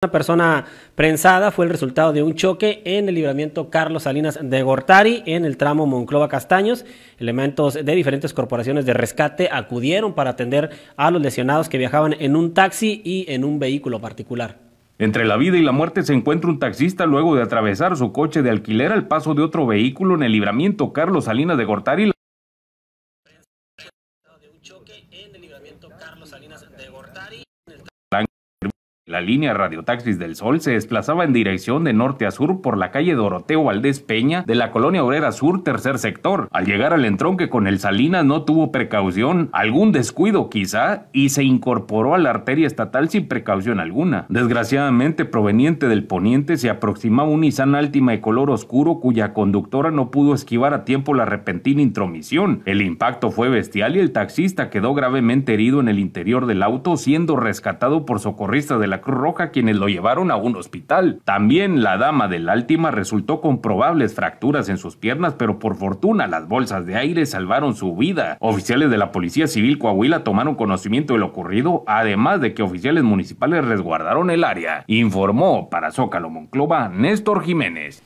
Una persona prensada fue el resultado de un choque en el libramiento Carlos Salinas de Gortari en el tramo Monclova Castaños. Elementos de diferentes corporaciones de rescate acudieron para atender a los lesionados que viajaban en un taxi y en un vehículo particular. Entre la vida y la muerte se encuentra un taxista luego de atravesar su coche de alquiler al paso de otro vehículo en el libramiento Carlos Salinas de Gortari. en el libramiento Carlos Salinas de Gortari la línea Radiotaxis del Sol se desplazaba en dirección de norte a sur por la calle Doroteo Valdés Peña de la colonia obrera sur tercer sector. Al llegar al entronque con el Salinas no tuvo precaución, algún descuido quizá, y se incorporó a la arteria estatal sin precaución alguna. Desgraciadamente proveniente del poniente se aproximaba un Nissan Altima de color oscuro cuya conductora no pudo esquivar a tiempo la repentina intromisión. El impacto fue bestial y el taxista quedó gravemente herido en el interior del auto siendo rescatado por socorristas de la Roja quienes lo llevaron a un hospital. También la dama del Altima resultó con probables fracturas en sus piernas, pero por fortuna las bolsas de aire salvaron su vida. Oficiales de la Policía Civil Coahuila tomaron conocimiento de lo ocurrido, además de que oficiales municipales resguardaron el área, informó para Zócalo Monclova Néstor Jiménez.